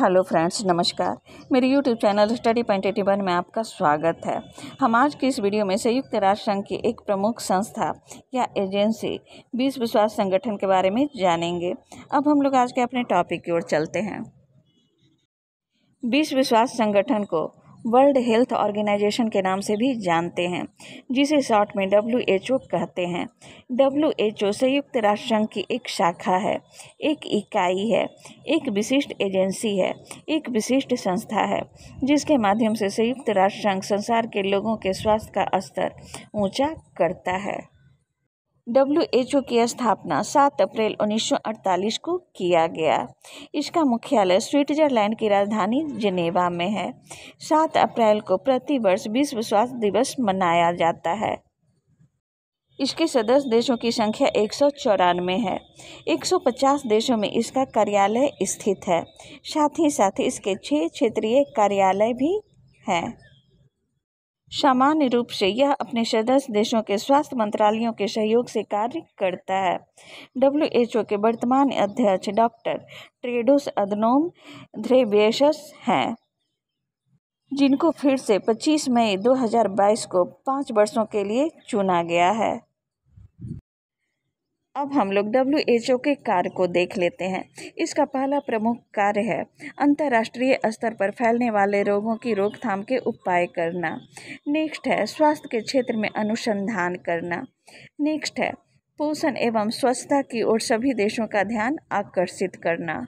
hello friends नमस्कार मेरे YouTube channel study point eighty one में आपका स्वागत है हम आज की इस वीडियो में संयुक्त राष्ट्र संघ की एक प्रमुख संस्था या एजेंसी विश्व विश्वास संगठन के बारे में जानेंगे अब हम लोग आज के अपने टॉपिक की ओर चलते हैं विश्व विश्वास संगठन को वर्ल्ड हेल्थ ऑर्गेनाइजेशन के नाम से भी जानते हैं जिसे शॉर्ट में डब्ल्यू एच ओ कहते हैं डब्ल्यू एच ओ संयुक्त राष्ट्र संघ की एक शाखा है एक इकाई है एक विशिष्ट एजेंसी है एक विशिष्ट संस्था है जिसके माध्यम से संयुक्त राष्ट्र संघ संसार के लोगों के स्वास्थ्य का स्तर ऊंचा करता है डब्ल्यूएचओ की स्थापना 7 अप्रैल 1948 को किया गया इसका मुख्यालय स्विट्जरलैंड की राजधानी जिनेवा में है 7 अप्रैल को प्रतिवर्ष विश्व स्वास्थ्य दिवस मनाया जाता है इसके सदस्य देशों की संख्या एक सौ चौरानवे है 150 देशों में इसका कार्यालय स्थित है साथ ही साथ इसके छः क्षेत्रीय कार्यालय भी हैं सामान्य रूप से यह अपने सदस्य देशों के स्वास्थ्य मंत्रालयों के सहयोग से कार्य करता है डब्ल्यू एच ओ के वर्तमान अध्यक्ष डॉक्टर ट्रेडोस अदनोम ध्रेबेसस हैं जिनको फिर से 25 मई 2022 को पाँच वर्षों के लिए चुना गया है अब हम लोग डब्ल्यू एच ओ के कार्य को देख लेते हैं इसका पहला प्रमुख कार्य है अंतर्राष्ट्रीय स्तर पर फैलने वाले रोगों की रोकथाम के उपाय करना नेक्स्ट है स्वास्थ्य के क्षेत्र में अनुसंधान करना नेक्स्ट है पोषण एवं स्वच्छता की ओर सभी देशों का ध्यान आकर्षित करना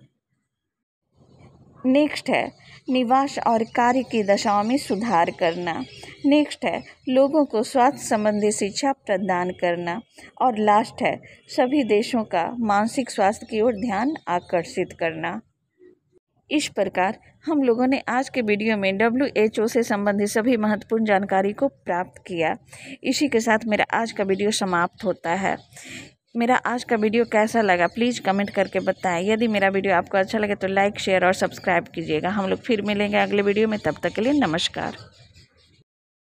नेक्स्ट है निवास और कार्य की दशाओं में सुधार करना नेक्स्ट है लोगों को स्वास्थ्य संबंधी शिक्षा प्रदान करना और लास्ट है सभी देशों का मानसिक स्वास्थ्य की ओर ध्यान आकर्षित करना इस प्रकार हम लोगों ने आज के वीडियो में डब्ल्यू एच ओ से संबंधित सभी महत्वपूर्ण जानकारी को प्राप्त किया इसी के साथ मेरा आज का वीडियो समाप्त होता है मेरा आज का वीडियो कैसा लगा प्लीज़ कमेंट करके बताएं यदि मेरा वीडियो आपको अच्छा लगे तो लाइक शेयर और सब्सक्राइब कीजिएगा हम लोग फिर मिलेंगे अगले वीडियो में तब तक के लिए नमस्कार